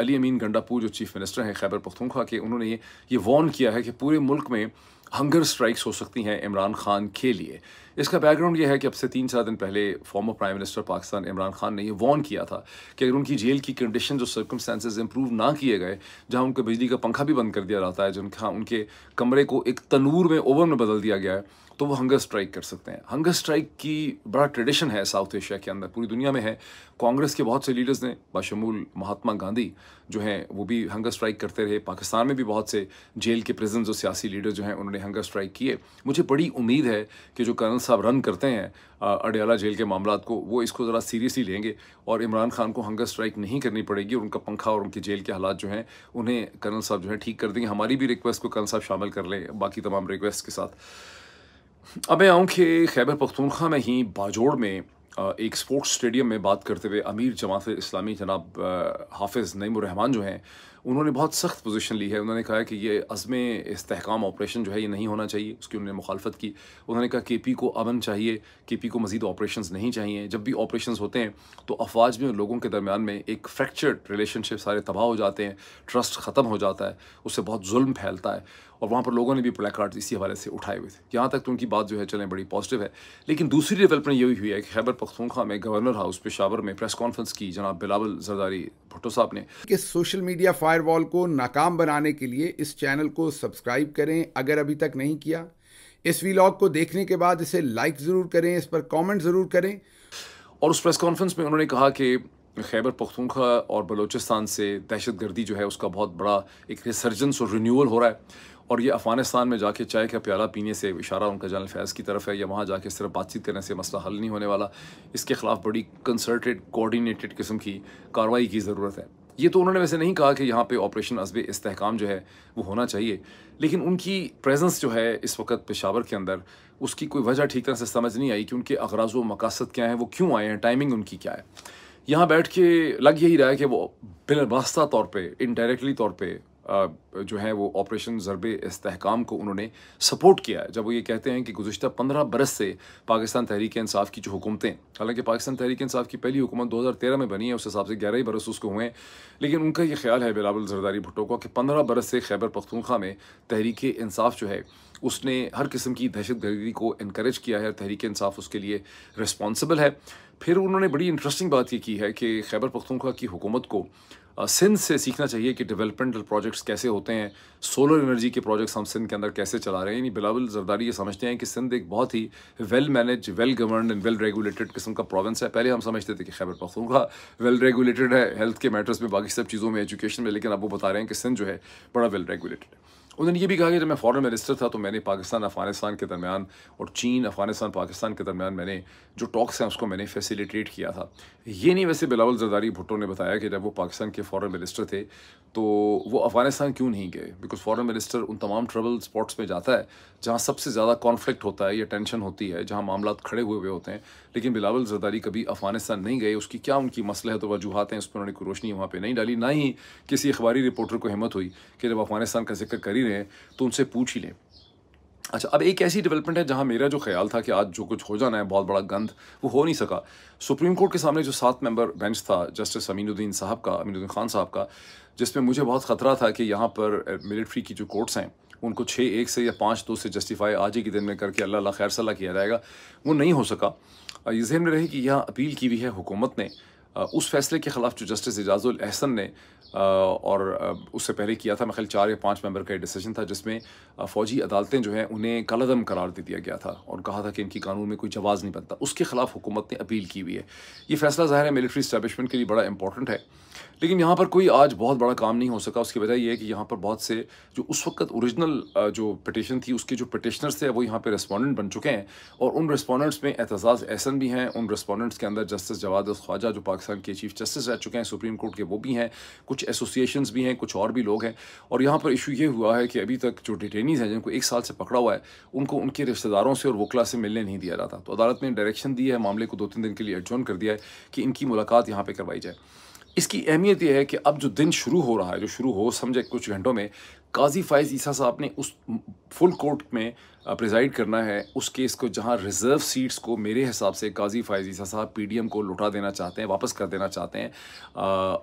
अली अमीन गंडापू जो chief minister हैं खैबर पख्तूनख्वा के उन्होंने ये वॉर्न किया है कि पूरे मुल्क में हंगर स्ट्राइक्स हो सकती हैं इमरान खान के लिए इसका बैकग्राउंड यह है कि अब से तीन चार दिन पहले former prime minister Pakistan Imran Khan ने यह वॉर्न किया था कि अगर उनकी जेल की कंडीशन और सर्कमस्टेंसेज इंप्रूव ना किए गए जहाँ उनको बिजली का पंखा भी बंद कर दिया जाता है जिनका उनके कमरे को एक तनूर में ओवन में बदल दिया गया है तो वो हंगर स्ट्राइक कर सकते हैं हंगर स्ट्राइक की बड़ा ट्रेडिशन है साउथ एशिया के अंदर पूरी दुनिया में है कांग्रेस के बहुत से लीडर्स ने बशमूल महात्मा गांधी जो हैं वो भी हंगर स्ट्राइक करते रहे पाकिस्तान में भी बहुत से जेल के प्रेजेंट और सियासी लीडर जो हैं उन्होंने हंगर स्ट्राइक किए मुझे बड़ी उम्मीद है कि जो कर्नल साहब रन करते हैं अडयाला जेल के मामला को वो इसको ज़रा सीरियसली लेंगे और इमरान खान को हंगर स्ट्राइक नहीं करनी पड़ेगी और उनका पंखा और उनकी जेल के हालात जो हैं उन्हें कर्नल साहब जो है ठीक कर देंगे हमारी भी रिक्वेस्ट को कर्नल साहब शामिल कर लें बाकी तमाम रिक्वेस्ट के साथ अब मैं आऊँ कि खैबर पख्तूनख्वा में ही बाजोड़ में एक स्पोर्ट्स स्टेडियम में बात करते हुए अमीर जमात इस्लामी जनाब हाफिज़ रहमान जो हैं उन्होंने बहुत सख्त पोजीशन ली है उन्होंने कहा कि ये अज़म इसकाम ऑपरेशन जो है ये नहीं होना चाहिए उसकी उन्होंने मुखालफत की उन्होंने कहा के पी को अमन चाहिए के पी को मज़ीद ऑपरेशन नहीं चाहिए जब भी ऑपरेशन होते हैं तो अफवाज में लोगों के दरमियान में एक फ्रैक्चर्ड रिलेशनशिप सारे तबाह हो जाते हैं ट्रस्ट ख़त्म हो जाता है उससे बहुत जुल्म फैलता है और वहाँ पर लोगों ने भी ब्लैक कार्ड इसी हवाले से उठाए हुए थे यहाँ तक तो उनकी बात जो है चलें बड़ी पॉजिटिव है लेकिन दूसरी डेवलपमेंट ये हुई है कि खैबर पख्तूनखा में गवर्नर हाउस पेशावर में प्रेस कॉन्फ्रेंस की जनाब बिलावल जरदारी भुट्टो साहब ने कि सोशल मीडिया फायरवॉल को नाकाम बनाने के लिए इस चैनल को सब्सक्राइब करें अगर अभी तक नहीं किया इस वीलॉग को देखने के बाद इसे लाइक ज़रूर करें इस पर कॉमेंट ज़रूर करें और उस प्रेस कॉन्फ्रेंस में उन्होंने कहा कि खैबर पख्तूनख्वा और बलूचिस्तान से दहशत गर्दी जो है उसका बहुत बड़ा एक रिसर्जेंस और रिन्यूअल हो रहा है और ये अफ़गानिस्तान में जाके चाय का प्याला पीने से इशारा उनका जनरल फैज़ की तरफ है या वहाँ जाके सिर्फ बातचीत करने से मसला हल नहीं होने वाला इसके ख़िलाफ़ बड़ी कंसर्टेड कोऑर्डिनेटेड किस्म की कार्रवाई की ज़रूरत है ये तो उन्होंने वैसे नहीं कहा कि यहाँ पे ऑपरेशन अजब इस्तेकाम जो है वो होना चाहिए लेकिन उनकी प्रेजेंस जो है इस वक्त पेशावर के अंदर उसकी कोई वजह ठीक तरह से समझ नहीं आई कि उनके अगराज व मकासद क्या हैं वो क्यों आए हैं टाइमिंग उनकी क्या है यहाँ बैठ के लग यही रहा है कि वो बिलवास्ता तौर पे इनडायरेक्टली तौर पे जो है वो ऑपरेशन ज़रब इसकाम को उन्होंने सपोर्ट किया है जब वो ये कहते हैं कि गुजशत पंद्रह बरस से पाकिस्तान तहरीक इसाफ़ की जो हुकूमतें हालांकि पाकिस्तान तहरीक इसाफ़ की पहली हुकूमत दो हज़ार तेरह में बनी है उस हिसाब से ग्यारह ही बरस उसको हुए हैं लेकिन उनका ये ख्याल है बिलावल जरदारी भुट्टो का कि पंद्रह बरस से खैबर पख्तूनखा में तहरीक इसाफ़ जो है उसने हर किस्म की दहशत गर्दी को इनक्रेज किया है तहरीक इसाफ़ उसके लिए रिस्पॉन्सिबल है फिर उन्होंने बड़ी इंटरेस्टिंग बात ये की है कि खैबर पख्तूनख्वा की हुकूमत को सिंध से सीखना चाहिए कि डेवलपमेंटल प्रोजेक्ट्स कैसे होते हैं सोलर एनर्जी के प्रोजेक्ट्स हम सिंध के अंदर कैसे चला रहे हैं यानी बिलावल जरदारी ये समझते हैं कि सिंध एक बहुत ही well manage well govern and well regulated किस्म का प्रोविंस है पहले हम समझते थे कि खैबर पख्तूनख्वा वेल रेगुलेटेड है हेल्थ के मैटर्स में बाकी सब चीज़ों में एजुकेशन में लेकिन अब वो बता रहे हैं कि सिंध जो है बड़ा वेल रेगुलेटेड है उन्होंने ये भी कहा कि जब मैं फॉरेन मिनिस्टर था तो मैंने पाकिस्तान अफगानिस्तान के दरमियान और चीन अफगानिस्तान पाकिस्तान के दरमियान मैंने जो टॉक्स हैं उसको मैंने फैसिलिटेट किया था ये नहीं वैसे बिलावल जरदारी भुट्टो ने बताया कि जब वो पाकिस्तान के फॉरन मिनिस्टर थे तो वो अफगानिस्तान क्यों नहीं गए बिकॉज फॉरन मिनिस्टर उन तमाम ट्रबल स्पॉट्स में जाता है जहाँ सबसे ज़्यादा कॉन्फ्लिक्ट होता है या टेंशन होती है जहाँ मामला खड़े हुए हुए होते हैं लेकिन बिलावल जरदारी कभी अफगानिस्तान नहीं गए उसकी क्या उनकी मसलहत तो वजूहत हैं उस पर उन्होंने कोई रोशनी वहाँ पर नहीं डाली ना ही किसी अखबारी रिपोर्टर को हिम्मत हुई कि जब अफगानिस्तान का जिक्र करी रहे हैं तो उनसे पूछ ही लें अच्छा अब एक ऐसी डेवलपमेंट है जहां मेरा जो ख्याल था कि आज जो कुछ हो जाना है बहुत बड़ा गंध वो हो नहीं सका सुप्रीम कोर्ट के सामने जो सात मेंबर बेंच था जस्टिस अमीनुद्दीन साहब का अमीनुद्दीन खान साहब का जिसमें मुझे बहुत ख़तरा था कि यहाँ पर मिलिट्री की जो कोर्ट्स हैं उनको छः एक से या पाँच दो से जस्टिफाई आज ही के दिन में करके अल्लाह खैर सलाह किया जाएगा वो नहीं हो सका ये जहन में रहे कि यह अपील की हुई है हुकूमत ने उस फैसले के ख़िलाफ़ जो जस्टिस एजाजुल अहसन ने और उससे पहले किया था खाली चार या पाँच मेंबर का ये डिसीजन था जिसमें फ़ौजी अदालतें जो हैं उन्हें कलदम करार दे दिया गया था और कहा था कि इनकी कानून में कोई जवाज़ नहीं बनता उसके ख़िलाफ़ हुकूमत ने अपील की हुई है ये फैसला ज़ाहिर है मिलिट्री इस्टेबलिशमेंट के लिए बड़ा इंपॉर्टेंट है लेकिन यहाँ पर कोई आज बहुत बड़ा काम नहीं हो सका उसकी वजह यह है कि यहाँ पर बहुत से जो उस वक्त ओरिजिनल जो पटिशन थी उसके जो पटिशनर्स थे वो यहाँ पर रेस्पॉन्डेंट बन चुके हैं और उन रेस्पॉन्डेंट्स में एतजाज़ एहसन भी हैं उन रेस्पॉन्डेंट्स के अंदर जस्टिस जवाद ख्वाजा जो पाकिस्तान के चीफ जस्टिस रह चुके हैं सुप्रीम कोर्ट के वो भी हैं कुछ एसोसिएशन भी हैं कुछ और भी लोग हैं और यहाँ पर इशू ये हुआ है कि अभी तक जो डिटेनीज़ हैं जिनको एक साल से पकड़ा हुआ है उनको उनके रिश्तेदारों से और वकला से मिलने नहीं दिया जाता तो अदालत ने डायरेक्शन दी है मामले को दो तीन दिन के लिए एडजॉन कर दिया है कि इनकी मुलाकात यहाँ पर करवाई जाए इसकी अहमियत यह है कि अब जो दिन शुरू हो रहा है जो शुरू हो समझे कुछ घंटों में काजी फ़ायज़ ईसा साहब ने उस फुल कोर्ट में प्रिजाइड करना है उस केस को जहां रिज़र्व सीट्स को मेरे हिसाब से काजी फ़ायज़ ईसा साहब पीडीएम को लुटा देना चाहते हैं वापस कर देना चाहते हैं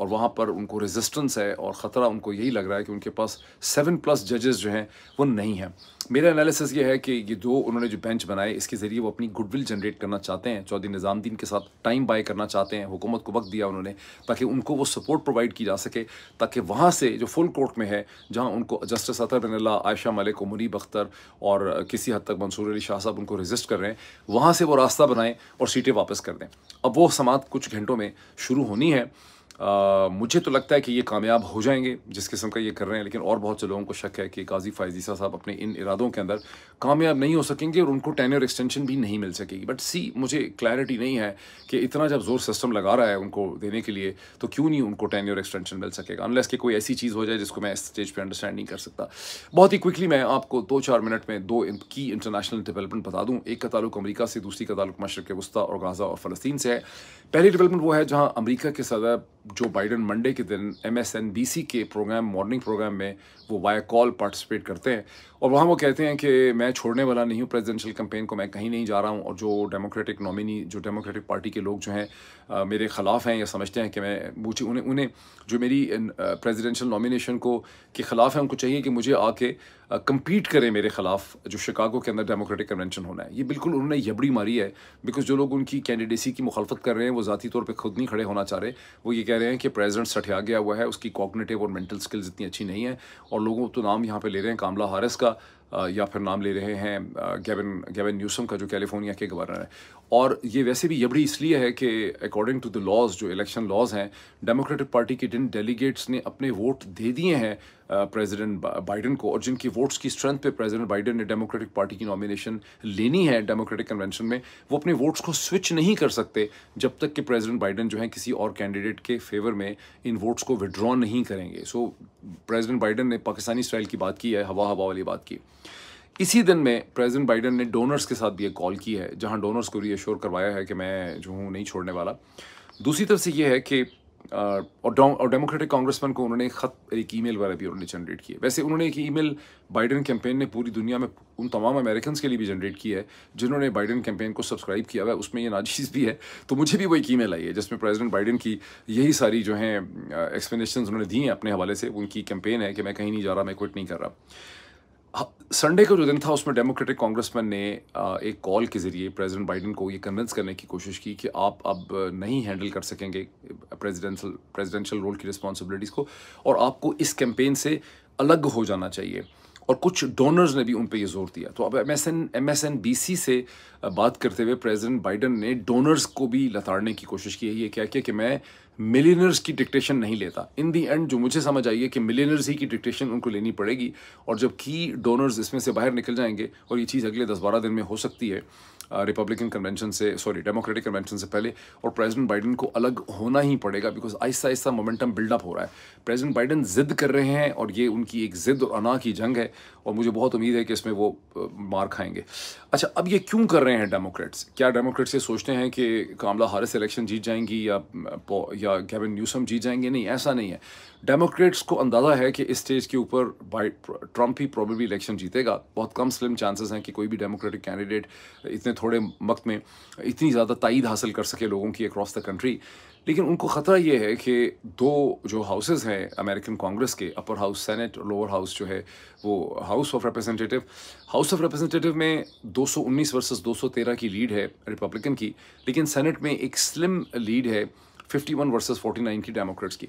और वहां पर उनको रेजिस्टेंस है और ख़तरा उनको यही लग रहा है कि उनके पास सेवन प्लस जजेस जो हैं वो नहीं हैं मेरा एनालिसिस ये है कि ये दो उन्होंने जो बेंच बनाए इसके ज़रिए वो अपनी गुडविल जनरेट करना चाहते हैं चौधरी निज़ामुद्दीन के साथ टाइम बाय करना चाहते हैं हुकूमत को वक्त दिया उन्होंने ताकि उनको वो सपोर्ट प्रोवाइड की जा सके ताकि वहाँ से जो फुल कोर्ट में है जहाँ उनको जस्टिस अतर बिन आयशा मलिक उमरी बख्तर और किसी हद तक मंसूर अली शाह साहब उनको रजिस्ट कर रहे हैं वहाँ से वो रास्ता बनाएं और सीटें वापस कर दें अब वो समात कुछ घंटों में शुरू होनी है आ, मुझे तो लगता है कि ये कामयाब हो जाएंगे जिस किस्म का ये कर रहे हैं लेकिन और बहुत से लोगों को शक है कि काजी फायजीसा साहब अपने इन इरादों के अंदर कामयाब नहीं हो सकेंगे और उनको टेन एक्सटेंशन भी नहीं मिल सकेगी बट सी मुझे क्लैरिटी नहीं है कि इतना जब जोर सिस्टम लगा रहा है उनको देने के लिए तो क्यों नहीं उनको टेन एक्सटेंशन मिल सकेगा अनलेस के कोई ऐसी चीज़ हो जाए जिसको मैं इस स्टेज पर अंडरस्टैंड नहीं कर सकता बहुत ही क्विकली मैं आपको दो चार मिनट में दो की इंटरनेशनल डेवलपमेंट बता दूँ एक का ताल्लुक अमरीका से दूसरी का ताल्लुक मशरक़ वस्ती और गाज़ा और फ़लस्तीन से है पहली डेवलपमेंट वो है जहाँ अमरीका के सदर जो बाइडन मंडे के दिन एमएसएनबीसी के प्रोग्राम मॉर्निंग प्रोग्राम में वो बाय कॉल पार्टिसिपेट करते हैं और वहाँ वो कहते हैं कि मैं छोड़ने वाला नहीं हूँ प्रेसिडेंशियल कम्पेन को मैं कहीं नहीं जा रहा हूँ और जो डेमोक्रेटिक नॉमिनी जो डेमोक्रेटिक पार्टी के लोग जो हैं मेरे ख़िलाफ़ हैं या समझते हैं कि मैं मुझे उन्हें उन्हें जो मेरी प्रेजिडेंशल नॉमिनेशन को के ख़िलाफ़ हैं उनको चाहिए कि मुझे आके कम्पीट करें मेरे खिलाफ जो शिकागो के अंदर डेमोक्रेटिक कन्वेंशन होना है ये बिल्कुल उन्होंने यबड़ी मारी है बिकॉज जो लोग उनकी कैंडिडेसी की मुखालफत कर रहे हैं वो ज़ाती तौर पर खुद नहीं खड़े होना चाह रहे वो ये कह रहे हैं कि प्रेजिडेंट सठिया गया हुआ है उसकी कॉग्नेटिव और मेंटल स्किल्स इतनी अच्छी नहीं है और लोगों तो नाम यहाँ पर ले रहे हैं कामला हारिस का या फिर नाम ले रहे हैं गेविन गेविन न्यूसम का जो कैलिफोर्निया के गवर्नर है और ये वैसे भी यबड़ी इसलिए है कि अकॉर्डिंग टू द लॉज जो इलेक्शन लॉज हैं डेमोक्रेटिक पार्टी के जिन डेलीगेट्स ने अपने वोट दे दिए हैं प्रेसिडेंट बाइडन को और जिनकी वोट्स की स्ट्रेंथ पे प्रेसिडेंट बाइडन ने डेमोक्रेटिक पार्टी की नॉमिनेशन लेनी है डेमोक्रेटिक कन्वेंशन में वो अपने वोट्स को स्विच नहीं कर सकते जब तक कि प्रेसिडेंट बाइडन जो है किसी और कैंडिडेट के फेवर में इन वोट्स को विड्रॉ नहीं करेंगे सो प्रेसिडेंट बाइडन ने पाकिस्तानी स्टाइल की बात की है हवा हवा वाली बात की इसी दिन में प्रेसिडेंट बाइडन ने डोनर्स के साथ भी एक कॉल की है जहां डोनर्स को रीएश्योर करवाया है कि मैं जो हूँ नहीं छोड़ने वाला दूसरी तरफ से ये है कि और डेमोक्रेटिक कांग्रेसमैन को उन्होंने खत एक ईमेल वगैरह भी उन्होंने जनरेट किए वैसे उन्होंने एक ईमेल बाइडन कैंपेन ने पूरी दुनिया में उन तमाम अमेरिकन के लिए भी जनरेट की है जिन्होंने बाइडन कैंपेन को सब्सक्राइब किया हुआ है उसमें ये नाजीज़ भी है तो मुझे भी वो एक ईमेल आई है जिसमें प्रेसिडेंट बाइडन की यही सारी जो है एक्सप्लेनेशन उन्होंने दी हैं अपने हवाले से उनकी कैंपेन है कि मैं कहीं नहीं जा रहा मैं क्विट नहीं कर रहा संडे हाँ, का जो दिन था उसमें डेमोक्रेटिक कांग्रेसमैन ने एक कॉल के ज़रिए प्रेसिडेंट बाइडेन को ये कन्विंस करने की कोशिश की कि आप अब नहीं हैंडल कर सकेंगे प्रेसिडेंशियल प्रेसिडेंशियल रोल की रिस्पॉन्सिबिलिटीज़ को और आपको इस कैंपेन से अलग हो जाना चाहिए और कुछ डोनर्स ने भी उन पर यह जोर दिया तो अब M S N M S N B C से बात करते हुए प्रेजिडेंट बाइडन ने डोनर्स को भी लताड़ने की कोशिश की है ये क्या किया कि मैं मिलीनर्स की डिक्टेशन नहीं लेता इन दी एंड जो मुझे समझ आई है कि मिलीनर्स ही की डिक्टेशन उनको लेनी पड़ेगी और जब की डोनर्स इसमें से बाहर निकल जाएंगे और ये चीज़ अगले दस बारह दिन में हो सकती है रिपब्लिकन uh, कन्वेंशन से सॉरी डेमोक्रेटिक कन्वेंशन से पहले और प्रेसिडेंट बाइडन को अलग होना ही पड़ेगा बिकॉज आहिस्ता आहिस्ता मोमेंटम बिल्डअप हो रहा है प्रेसिडेंट बाइडन जिद कर रहे हैं और ये उनकी एक जिद और अना की जंग है और मुझे बहुत उम्मीद है कि इसमें वो uh, मार खाएंगे अच्छा अब ये क्यों कर रहे हैं डेमोक्रेट्स क्या डेमोक्रेट्स ये सोचते हैं कि कामला हारिस इलेक्शन जीत जाएंगी या, uh, या या केविन न्यूसम जीत जाएंगे नहीं ऐसा नहीं है डेमोक्रेट्स को अंदाज़ा है कि इस स्टेज के ऊपर बाई ट्रंप ही प्रॉबेबली इलेक्शन जीतेगा बहुत कम स्लिम चांसेस हैं कि कोई भी डेमोक्रेटिक कैंडिडेट इतने थोड़े वक्त में इतनी ज़्यादा तइद हासिल कर सके लोगों की अक्रॉस द कंट्री लेकिन उनको ख़तरा ये है कि दो जो हाउसेज हैं अमेरिकन कांग्रेस के अपर हाउस सेनेट और लोअर हाउस जो है वो house of representative house of representative में 219 वर्सेस 213 की लीड है रिपब्लिकन की लेकिन सेनेट में एक स्लिम लीड है 51 वर्सेस 49 की डेमोक्रेट्स की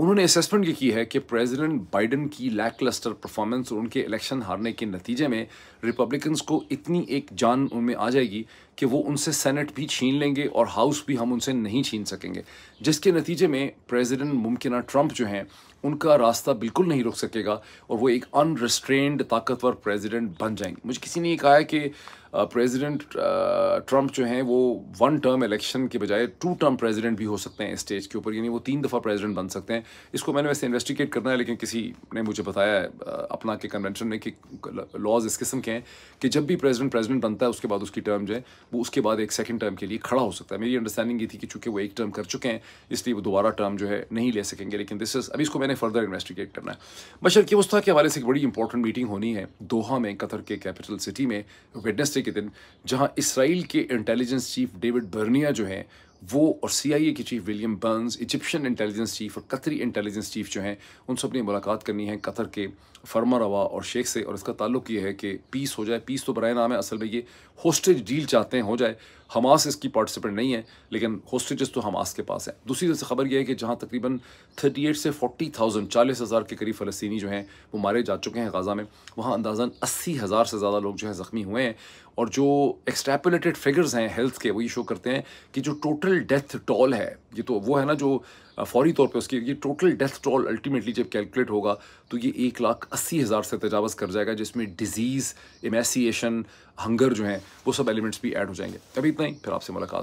उन्होंने असेसमेंट की है कि प्रेसिडेंट बाइडेन की लैक क्लस्टर परफॉर्मेंस और उनके इलेक्शन हारने के नतीजे में रिपब्लिकन्स को इतनी एक जान उनमें आ जाएगी कि वो उनसे सेनेट भी छीन लेंगे और हाउस भी हम उनसे नहीं छीन सकेंगे जिसके नतीजे में प्रेसिडेंट मुमकिन ट्रंप जो हैं उनका रास्ता बिल्कुल नहीं रुक सकेगा और वो एक अनरिस्ट्रेंड ताकतवर प्रेजिडेंट बन जाएंगे मुझे किसी ने यह कहा है कि प्रेसिडेंट ट्रंप जो हैं वो वन टर्म इलेक्शन के बजाय टू टर्म प्रेसिडेंट भी हो सकते हैं स्टेज के ऊपर यानी वो तीन दफ़ा प्रेसिडेंट बन सकते हैं इसको मैंने वैसे इन्वेस्टिगेट करना है लेकिन किसी ने मुझे बताया है अपना के कन्वेंशन में कि लॉज इस किस्म के हैं कि जब भी प्रेजिडेंट प्रेजिडेंट बनता है उसके बाद उसकी टर्म जो है वो उसके बाद एक सेकंड टर्म के लिए खड़ा हो सकता है मेरी अंडरस्टैंडिंग ये थी कि चूंकि वो एक टर्म कर चुके हैं इसलिए वो दोबारा टर्म जो है नहीं ले सकेंगे लेकिन दिस इज़ अभी इसको मैंने फर्दर इन्वेस्टिगेट करना है बशर की के हवाले से एक बड़ी इंपॉर्टेंट मीटिंग होनी है दोहा में कतर के कैपिटल सिटी में वेडनेसडे के दिन जहां इसराइल के इंटेलिजेंस चीफ डेविड बर्निया जो हैं वो और सीआईए के chief William Burns Egyptian intelligence chief और कतरी इंटेलिजेंस चीफ जो हैं उन सब ने मुलाकात करनी है कतर के फरमा रवा और शेख से और इसका ताल्लुक ये है कि पीस हो जाए पीस तो बरए नाम है असल में ये होस्टेज डील चाहते हैं हो जाए हमास इसकी पार्टिसिपेंट नहीं है लेकिन होस्टेजेस तो हमास के पास है दूसरी तरह से खबर यह है कि जहाँ तकरीबन 38 से 40,000 हज़ार के करीब फ़लस्तनी जो हैं वो मारे जा चुके हैं गज़ा में वहाँ अंदाजन अस्सी हज़ार से ज़्यादा लोग जो हैं ज़ख्मी हुए हैं और जो एक्सट्रैपुलेटेड फिगर्स हैं हेल्थ के वो ये शो करते हैं कि जो टोटल डेथ टॉल है ये तो वो है ना जो फौरी तौर पे उसकी ये टोटल डेथ टॉल अल्टीमेटली जब कैलकुलेट होगा तो ये एक लाख अस्सी हज़ार से तजावज़ कर जाएगा जिसमें डिज़ीज़ इमेसिएशन हंगर जो है वो सब एलिमेंट्स भी ऐड हो जाएंगे अभी इतना ही फिर आपसे मुलाकात